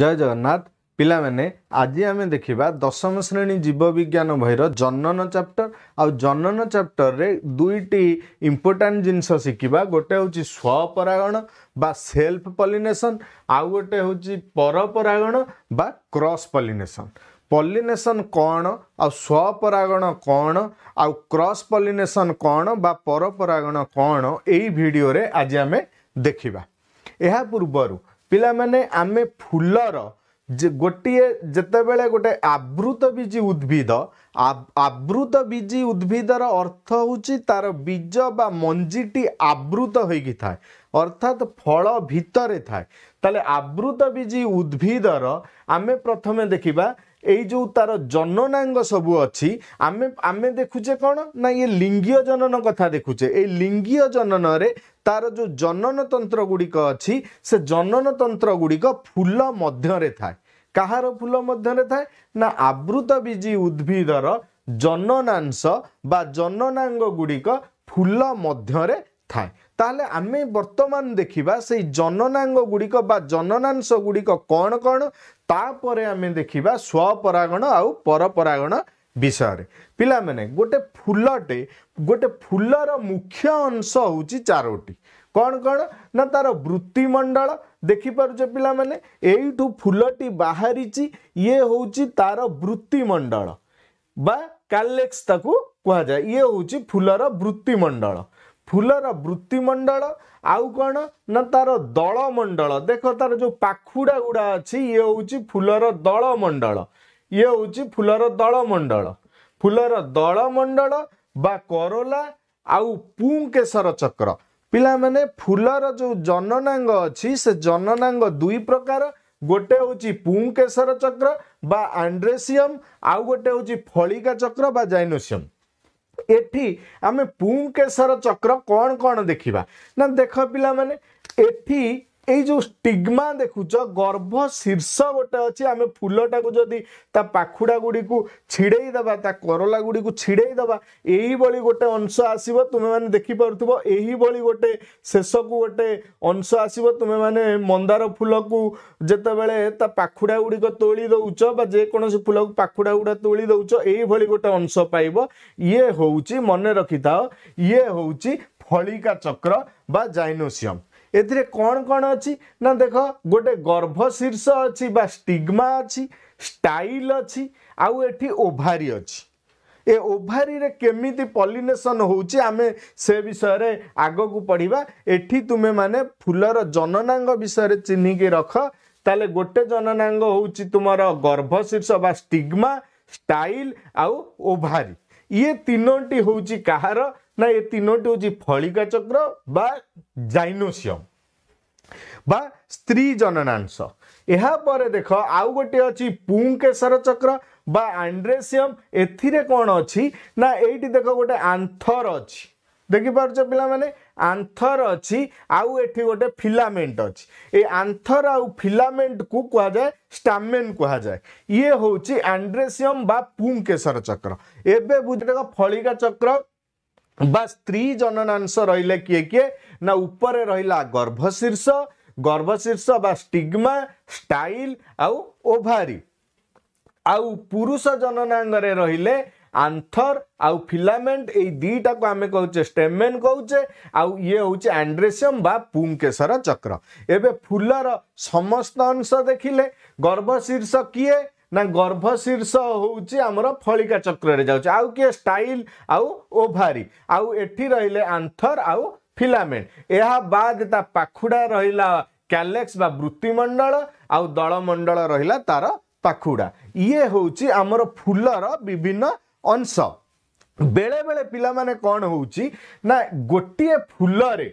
ଜୟ ଜଗନ୍ନାଥ ପିଲାମାନେ ଆଜି ଆମେ ଦେଖିବା ଦଶମ ଶ୍ରେଣୀ ଜୀବବିଜ୍ଞାନ ବହିର ଜନନ ଚାପ୍ଟର ଆଉ ଜନନ ଚାପ୍ଟରରେ ଦୁଇଟି ଇମ୍ପୋର୍ଟାଣ୍ଟ ଜିନିଷ ଶିଖିବା ଗୋଟେ ହେଉଛି ସ୍ୱପରାଗଣ ବା ସେଲ୍ଫ ପଲିନେସନ୍ ଆଉ ଗୋଟେ ହେଉଛି ପରପରାଗଣ ବା କ୍ରସ୍ ପଲିନେସନ୍ ପଲିନେସନ୍ କ'ଣ ଆଉ ସ୍ୱପରାଗଣ କ'ଣ ଆଉ କ୍ରସ୍ ପଲିନେସନ୍ କ'ଣ ବା ପରପରାଗଣ କ'ଣ ଏଇ ଭିଡ଼ିଓରେ ଆଜି ଆମେ ଦେଖିବା ଏହା ପୂର୍ବରୁ ପିଲାମାନେ ଆମେ ଫୁଲର ଯେ ଗୋଟିଏ ଯେତେବେଳେ ଗୋଟେ ଆବୃତ ବୀଜି ଉଦ୍ଭିଦ ଆବୃତ ବୀଜି ଉଦ୍ଭିଦର ଅର୍ଥ ହେଉଛି ତା'ର ବୀଜ ବା ମଞ୍ଜିଟି ଆବୃତ ହୋଇକି ଥାଏ ଅର୍ଥାତ୍ ଫଳ ଭିତରେ ଥାଏ ତାହେଲେ ଆବୃତ ବୀଜି ଉଦ୍ଭିଦର ଆମେ ପ୍ରଥମେ ଦେଖିବା ଏଇ ଯେଉଁ ତାର ଜନନାଙ୍ଗ ସବୁ ଅଛି ଆମେ ଆମେ ଦେଖୁଛେ କ'ଣ ନା ଇଏ ଲିଙ୍ଗୀୟ ଜନନ କଥା ଦେଖୁଛେ ଏଇ ଲିଙ୍ଗୀୟ ଜନନରେ ତାର ଯେଉଁ ଜନନ ତନ୍ତ୍ର ଗୁଡ଼ିକ ଅଛି ସେ ଜନନ ତନ୍ତ୍ର ଗୁଡ଼ିକ ଫୁଲ ମଧ୍ୟରେ ଥାଏ କାହାର ଫୁଲ ମଧ୍ୟରେ ଥାଏ ନା ଆବୃତ ବୀଜି ଉଦ୍ଭିଦର ଜନନାଂଶ ବା ଜନନାଙ୍ଗ ଗୁଡ଼ିକ ଫୁଲ ମଧ୍ୟରେ ଥାଏ ତାହେଲେ ଆମେ ବର୍ତ୍ତମାନ ଦେଖିବା ସେଇ ଜନନାଙ୍ଗ ଗୁଡ଼ିକ ବା ଜନନାଂଶ ଗୁଡ଼ିକ କ'ଣ କ'ଣ ତାପରେ ଆମେ ଦେଖିବା ସ୍ୱପରାଗଣ ଆଉ ପରପରାଗଣ ବିଷୟରେ ପିଲାମାନେ ଗୋଟେ ଫୁଲଟେ ଗୋଟେ ଫୁଲର ମୁଖ୍ୟ ଅଂଶ ହେଉଛି ଚାରୋଟି କ'ଣ କ'ଣ ନା ତାର ବୃତ୍ତିମଣ୍ଡଳ ଦେଖିପାରୁଛ ପିଲାମାନେ ଏଇଠୁ ଫୁଲଟି ବାହାରିଛି ଇଏ ହେଉଛି ତାର ବୃତ୍ତିମଣ୍ଡଳ ବା କାଲେକ୍ସ ତାକୁ କୁହାଯାଏ ଇଏ ହେଉଛି ଫୁଲର ବୃତ୍ତିମଣ୍ଡଳ ଫୁଲର ବୃତ୍ତିମଣ୍ଡଳ ଆଉ କ'ଣ ନା ତାର ଦଳମଣ୍ଡଳ ଦେଖ ତାର ଯେଉଁ ପାଖୁଡ଼ା ଗୁଡ଼ା ଅଛି ଇଏ ହେଉଛି ଫୁଲର ଦଳମଣ୍ଡଳ ଇଏ ହେଉଛି ଫୁଲର ଦଳମଣ୍ଡଳ ଫୁଲର ଦଳମଣ୍ଡଳ ବା କରୋଲା ଆଉ କେଶର ଚକ୍ର ପିଲାମାନେ ଫୁଲର ଯେଉଁ ଜନନାଙ୍ଗ ଅଛି ସେ ଜନନାଙ୍ଗ ଦୁଇ ପ୍ରକାର ଗୋଟେ ହେଉଛି କେଶର ଚକ୍ର ବା ଆଣ୍ଡ୍ରେସିୟମ୍ ଆଉ ଗୋଟେ ହେଉଛି ଫଳିକା ଚକ୍ର ବା ଜାଇନୋସିୟମ୍ ଏଠି ଆମେ ପୁଙ୍କେଶର ଚକ୍ର କ'ଣ କ'ଣ ଦେଖିବା ନା ଦେଖ ପିଲାମାନେ ଏଠି ଏଇ ଯେଉଁ ଷ୍ଟିଗ୍ମା ଦେଖୁଛ ଗର୍ଭ ଶୀର୍ଷ ଗୋଟେ ଅଛି ଆମେ ଫୁଲଟାକୁ ଯଦି ତା ପାଖୁଡ଼ା ଗୁଡ଼ିକୁ ଛିଡ଼େଇ ଦେବା ତା କରଲା ଗୁଡ଼ିକୁ ଛିଡ଼େଇ ଦେବା ଏଇଭଳି ଗୋଟେ ଅଂଶ ଆସିବ ତୁମେମାନେ ଦେଖିପାରୁଥିବ ଏହିଭଳି ଗୋଟେ ଶେଷକୁ ଗୋଟେ ଅଂଶ ଆସିବ ତୁମେମାନେ ମନ୍ଦାର ଫୁଲକୁ ଯେତେବେଳେ ତା ପାଖୁଡ଼ା ଗୁଡ଼ିକ ତୋଳି ଦେଉଛ ବା ଯେକୌଣସି ଫୁଲକୁ ପାଖୁଡ଼ା ଗୁଡ଼ା ତୋଳି ଦେଉଛ ଏଇଭଳି ଗୋଟେ ଅଂଶ ପାଇବ ଇଏ ହେଉଛି ମନେ ରଖିଥାଅ ଇଏ ହେଉଛି ଫଳିକା ଚକ୍ର ବା ଜାଇନୋସିୟମ୍ ଏଥିରେ କ'ଣ କ'ଣ ଅଛି ନା ଦେଖ ଗୋଟେ ଗର୍ଭ ଶୀର୍ଷ ଅଛି ବା ଷ୍ଟିଗମା ଅଛି ଷ୍ଟାଇଲ ଅଛି ଆଉ ଏଠି ଓଭାରି ଅଛି ଏ ଓଭାରିରେ କେମିତି ପଲିନେସନ ହେଉଛି ଆମେ ସେ ବିଷୟରେ ଆଗକୁ ପଢ଼ିବା ଏଠି ତୁମେମାନେ ଫୁଲର ଜନନାଙ୍ଗ ବିଷୟରେ ଚିହ୍ନିକି ରଖ ତାହେଲେ ଗୋଟେ ଜନନାଙ୍ଗ ହେଉଛି ତୁମର ଗର୍ଭ ଶୀର୍ଷ ବା ଷ୍ଟିଗମା ଷ୍ଟାଇଲ ଆଉ ଓଭାରି ଇଏ ତିନୋଟି ହେଉଛି କାହାର ନା ଏ ତିନୋଟି ହେଉଛି ଫଳିକା ଚକ୍ର ବା ଜାଇନୋସିୟମ ବା ସ୍ତ୍ରୀ ଜନନାଂଶ ଏହାପରେ ଦେଖ ଆଉ ଗୋଟିଏ ଅଛି ପୁଙ୍କେଶର ଚକ୍ର ବା ଆଣ୍ଡ୍ରେସିୟମ ଏଥିରେ କ'ଣ ଅଛି ନା ଏଇଠି ଦେଖ ଗୋଟେ ଆନ୍ଥର ଅଛି ଦେଖିପାରୁଛ ପିଲାମାନେ ଆନ୍ଥର ଅଛି ଆଉ ଏଠି ଗୋଟେ ଫିଲାମେଣ୍ଟ ଅଛି ଏ ଆନ୍ଥର ଆଉ ଫିଲାମେଣ୍ଟକୁ କୁହାଯାଏ ଷ୍ଟାମେନ୍ କୁହାଯାଏ ଇଏ ହେଉଛି ଆଣ୍ଡ୍ରେସିୟମ ବା ପୁଙ୍କେଶର ଚକ୍ର ଏବେ ବୁଝି ଦେଖ ଫଳିକା ଚକ୍ର बा स्त्री जननांश रहिले कि कि नै र गभशीर्ष बा स्टिग्मा स्टाइल आउ ओभारी आउ पुरुष जनन रे आन्थर आउन्ट ए दुईटाको आम स्टेमेन्छे आउ ये इन्ड्रेसियम बा पुंकेसर चक्र एबे र समस्त अंश देखि गर्भशीर्ष कि गर्भ शीर्ष चक्र फलिक चक्राउ आउ स्ट आउ ओभारी आउँ रे आन्थर आउन्ट यहाँ बाद त पाखुडा रलेक्स बा वृत्तिमण्डल आउ दलमण्डल र पाखुडा इ हौ आम फुल विभिन्न अंश बेला बेला पहिला कन् हो गोटिए फुलै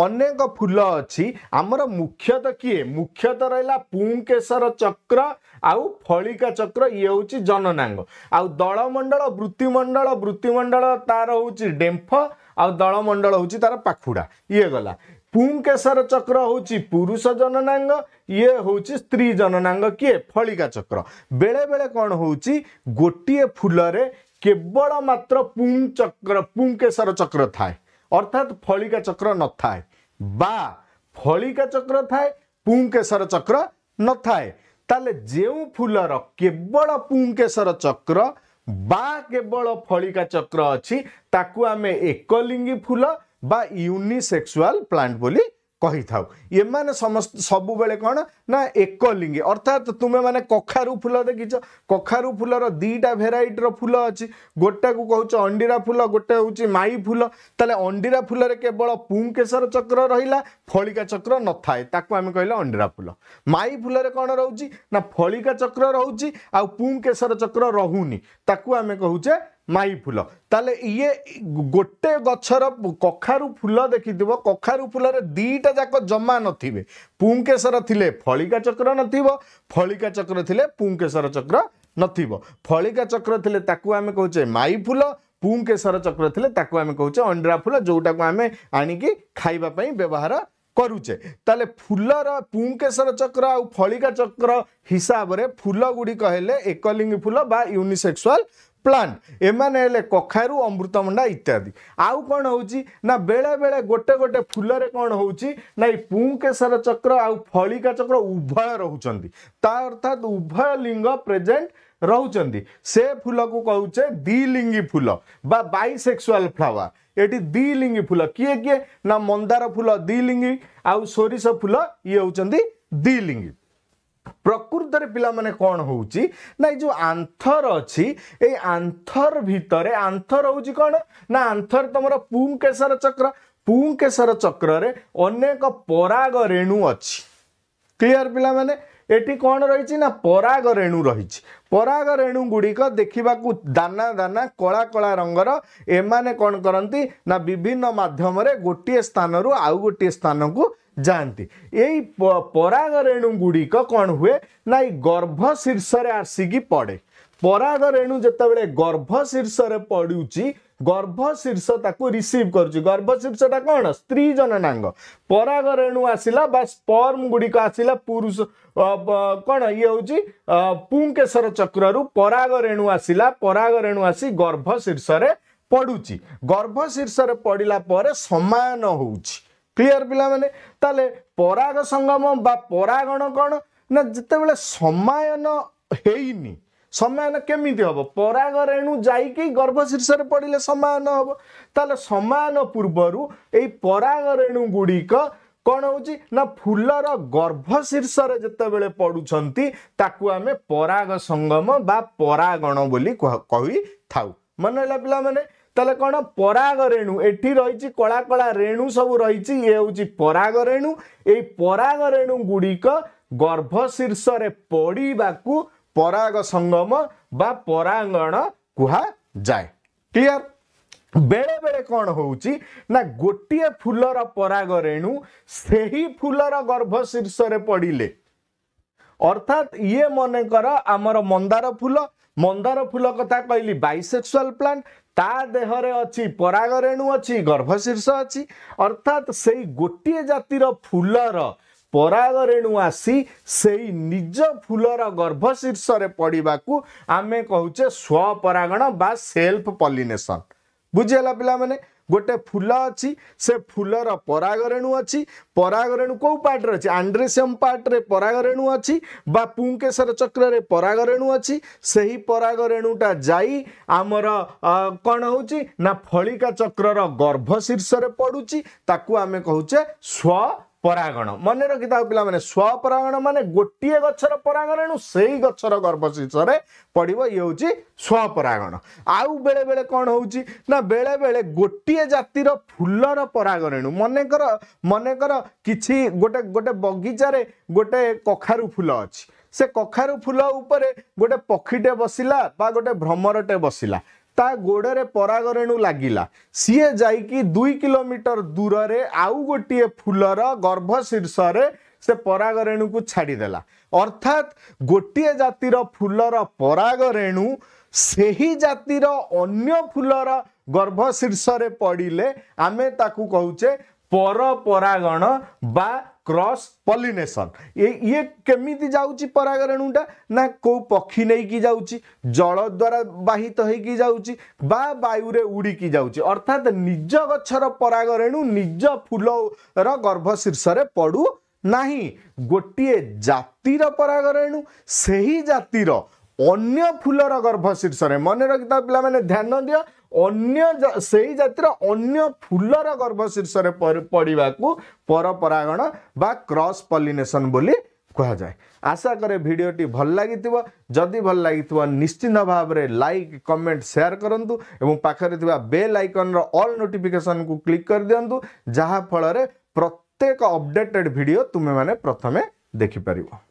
ଅନେକ ଫୁଲ ଅଛି ଆମର ମୁଖ୍ୟତଃ କିଏ ମୁଖ୍ୟତଃ ରହିଲା ପୁଙ୍କେଶର ଚକ୍ର ଆଉ ଫଳିକା ଚକ୍ର ଇଏ ହେଉଛି ଜନନାଙ୍ଗ ଆଉ ଦଳମଣ୍ଡଳ ବୃତ୍ତିମଣ୍ଡଳ ବୃତ୍ତିମଣ୍ଡଳ ତାର ହେଉଛି ଡେମ୍ଫ ଆଉ ଦଳମଣ୍ଡଳ ହେଉଛି ତାର ପାଖୁଡ଼ା ଇଏ ଗଲା ପୁଙ୍କେଶର ଚକ୍ର ହେଉଛି ପୁରୁଷ ଜନନାଙ୍ଗ ଇଏ ହେଉଛି ସ୍ତ୍ରୀ ଜନନାଙ୍ଗ କିଏ ଫଳିକା ଚକ୍ର ବେଳେବେଳେ କ'ଣ ହେଉଛି ଗୋଟିଏ ଫୁଲରେ କେବଳ ମାତ୍ର ପୁଙ୍କ ଚକ୍ର ପୁଙ୍କେଶର ଚକ୍ର ଥାଏ অর্থাৎ ফলিকা চক্র নথায় বা ফলিকা চক্র থায় পুংকেশর চক্র নথায় তাহলে যেউ ফুলর কেবল পুংকেশর চক্র বা কেবল ফলিকা চক্র অছি তাকু আমি একলিঙ্গি ফুল বা ইউনিসেক্সুয়াল প্লান্ট বলি एको लिंगे अर्थात तुमे माने कोखारु फुल देखिछ कोखारु फुल र दुईटा भेरै फुल अहि गोटा कु छ अन्डिरा फुल गोटे हो माईफुल त अनिरा फुलर केवल पुंकेसर चक्र रहक्र ताकु तिमी कहिला अँरा फुल माई फुल कि फलिकक्र आउँ पू केशर चक्र रहेछ ମାଇ ଫୁଲ ତାହେଲେ ଇଏ ଗୋଟେ ଗଛର କଖାରୁ ଫୁଲ ଦେଖିଥିବ କଖାରୁ ଫୁଲରେ ଦୁଇଟା ଯାକ ଜମା ନଥିବେ ପୁଙ୍କେଶ୍ୱର ଥିଲେ ଫଳିକା ଚକ୍ର ନଥିବ ଫଳିକା ଚକ୍ର ଥିଲେ ପୁଙ୍କେଶ୍ୱର ଚକ୍ର ନଥିବ ଫଳିକା ଚକ୍ର ଥିଲେ ତାକୁ ଆମେ କହୁଛେ ମାଇ ଫୁଲ ପୁଙ୍କେଶ୍ୱର ଚକ୍ର ଥିଲେ ତାକୁ ଆମେ କହୁଛେ ଅଣ୍ଡରା ଫୁଲ ଯେଉଁଟାକୁ ଆମେ ଆଣିକି ଖାଇବା ପାଇଁ ବ୍ୟବହାର କରୁଛେ ତାହେଲେ ଫୁଲର ପୁଙ୍କେଶ୍ୱର ଚକ୍ର ଆଉ ଫଳିକା ଚକ୍ର ହିସାବରେ ଫୁଲ ଗୁଡ଼ିକ ହେଲେ ଏକଲିଙ୍ଗୀ ଫୁଲ ବା ୟୁନିସେକ୍ସୁଆଲ प्लान ए कखाहरू अमृतभन्दा इत्यादि आउँ हौ बेला बेला गोटे गोटे फुलर कम हौँ नुङ केशर चक्र आउ फा चक्र उभय रह अर्थात उभय लिङ्ग प्रेजेन्ट रहेछ फुल कुल बा बैसेक्सुअल फ्लावार यी दिङ्गि फुल कि कि नन्दार फुल दलिङ्ग आउ सोरिष फुल इलिङ्गि ପ୍ରକୃତରେ ପିଲାମାନେ କ'ଣ ହେଉଛି ନା ଏଇ ଯେଉଁ ଆନ୍ଥର ଅଛି ଏଇ ଆନ୍ଥର ଭିତରେ ଆନ୍ଥର ହେଉଛି କ'ଣ ନା ଆନ୍ଥର ତମର ପୁଙ୍କେଶର ଚକ୍ର ପୁଙ୍କେଶର ଚକ୍ରରେ ଅନେକ ପରାଗ ରେଣୁ ଅଛି କ୍ଲିଅର ପିଲାମାନେ ଏଠି କ'ଣ ରହିଛି ନା ପରାଗ ରେଣୁ ରହିଛି ପରାଗ ରେଣୁ ଗୁଡ଼ିକ ଦେଖିବାକୁ ଦାନା ଦାନା କଳା କଳା ରଙ୍ଗର ଏମାନେ କ'ଣ କରନ୍ତି ନା ବିଭିନ୍ନ ମାଧ୍ୟମରେ ଗୋଟିଏ ସ୍ଥାନରୁ ଆଉ ଗୋଟିଏ ସ୍ଥାନକୁ जान् एगरेणु गुडिक हुए नै गर्भ शीर्ष आसिक पड़े पराग रेणु जति बेला गर्भ शीर्षु गर्भशीर्ष तिसिभे गर्भशीर्षा क्री जननाणु आसलाप गुडिक आसला पुरुष रेणु पूकेशर पराग रेणु आसी गर्भ शीर्षु गर्भ शीर्षर पढिलाप समान हौ କ୍ଲିଅର ପିଲାମାନେ ତାହେଲେ ପରାଗ ସଙ୍ଗମ ବା ପରାଗଣ କ'ଣ ନା ଯେତେବେଳେ ସମାୟନ ହେଇନି ସମାୟନ କେମିତି ହବ ପରାଗ ରେଣୁ ଯାଇକି ଗର୍ଭ ଶୀର୍ଷରେ ପଡ଼ିଲେ ସମାୟନ ହବ ତାହେଲେ ସମାୟନ ପୂର୍ବରୁ ଏଇ ପରାଗ ରେଣୁ ଗୁଡ଼ିକ କ'ଣ ହେଉଛି ନା ଫୁଲର ଗର୍ଭ ଶୀର୍ଷରେ ଯେତେବେଳେ ପଡ଼ୁଛନ୍ତି ତାକୁ ଆମେ ପରାଗ ସଙ୍ଗମ ବା ପରାଗଣ ବୋଲି କହିଥାଉ ମନେ ହେଲା ପିଲାମାନେ ତାହେଲେ କ'ଣ ପରାଗ ରେଣୁ ଏଠି ରହିଛି କଳା କଳା ରେଣୁ ସବୁ ରହିଛି ଇଏ ହେଉଛି ପରାଗ ରେଣୁ ଏଇ ପରାଗ ରେଣୁ ଗୁଡ଼ିକ ଗର୍ଭ ଶୀର୍ଷରେ ପଡ଼ିବାକୁ ପରାଗ ସଙ୍ଗମ ବା ପରାଙ୍ଗଣ କୁହାଯାଏ କ୍ଲିଅର ବେଳେ କ'ଣ ହଉଛି ନା ଗୋଟିଏ ଫୁଲର ପରାଗ ରେଣୁ ସେହି ଫୁଲର ଗର୍ଭ ଶୀର୍ଷରେ ପଡ଼ିଲେ ଅର୍ଥାତ୍ ଇଏ ମନେକର ଆମର ମନ୍ଦାର ଫୁଲ ମନ୍ଦାର ଫୁଲ କଥା କହିଲି ବାଇସେକ୍ସୁଆଲ ପ୍ଲାଣ୍ଟ ता देहरे अच्छी परागरेणु अच्छी गर्भशीर्ष अच्छी अर्थात से गोटे जातिर फुलर परागरेणु आसी से निज फुलर गर्भशीर्ष पड़ा को आम कहे स्वपरागण बा सेल्फ पॉलिनेशन बुझेगा पिला मैंने ଗୋଟେ ଫୁଲ ଅଛି ସେ ଫୁଲର ପରାଗରେଣୁ ଅଛି ପରାଗରେଣୁ କେଉଁ ପାର୍ଟରେ ଅଛି ଆଣ୍ଡ୍ରେସିୟମ୍ ପାର୍ଟରେ ପରାଗରେଣୁ ଅଛି ବା ପୁଙ୍କେଶ୍ୱର ଚକ୍ରରେ ପରାଗରେଣୁ ଅଛି ସେହି ପରାଗରେଣୁଟା ଯାଇ ଆମର କ'ଣ ହେଉଛି ନା ଫଳିକା ଚକ୍ରର ଗର୍ଭ ଶୀର୍ଷରେ ପଡ଼ୁଛି ତାକୁ ଆମେ କହୁଛେ ସ୍ୱ ପରାଗଣ ମନେ ରଖିଥାଉ ପିଲାମାନେ ସ୍ୱପରାଗଣ ମାନେ ଗୋଟିଏ ଗଛର ପରାଗଣ ଏଣୁ ସେଇ ଗଛର ଗର୍ଭଶୀର୍ଷରେ ପଡ଼ିବ ଇଏ ହେଉଛି ସ୍ୱପରାଗଣ ଆଉ ବେଳେବେଳେ କ'ଣ ହେଉଛି ନା ବେଳେବେଳେ ଗୋଟିଏ ଜାତିର ଫୁଲର ପରାଗଣ ଏଣୁ ମନେକର ମନେକର କିଛି ଗୋଟେ ଗୋଟେ ବଗିଚାରେ ଗୋଟେ କଖାରୁ ଫୁଲ ଅଛି ସେ କଖାରୁ ଫୁଲ ଉପରେ ଗୋଟେ ପକ୍ଷୀଟେ ବସିଲା ବା ଗୋଟେ ଭ୍ରମରଟେ ବସିଲା ता परागरेणु सीए त गोडेर किलोमीटर लागोमिटर दूरले आउ गोटे फुल र गभ शीर्षले सेगरेणु छाडिदेला अर्थात गोटे जातिर फुल रेणु सही जातिर अन्य फुल र गभ शीर्षले पढि आमे तरपरगण बा क्रॉस पलिनेसन ये ये केमी जाऊँगी ना कौ पक्षी नहीं कि जा जल द्वारा बाहित होगी जाऊँगी बा वायुरे उड़िकी जाऊँगी अर्थात निज गचर परागरेणु निज फूल गर्भ शीर्ष पड़ू ना गोटे जातिर परागरेणु से ही जातिर अन्य फूलर गर्भ शीर्ष मन रखिता पे ध्यान दियो अन्य सही जातिर अन्य फुल र गर्भशीर्ष पढिवा परपरागण बा क्रस पलिनसन बोली कुरा आशा करे भिडियो भागिथ्यो जति भाग्यो निश्चिन्त भावना लक कमेन्ट सेयर कन्थे बेल आइकन र अल नोटिफिकेसन कु क्लिकदिँछु जहाँफल प्रत्येक अपडेटेड भिडियो तुमे प्रथमे देखिपार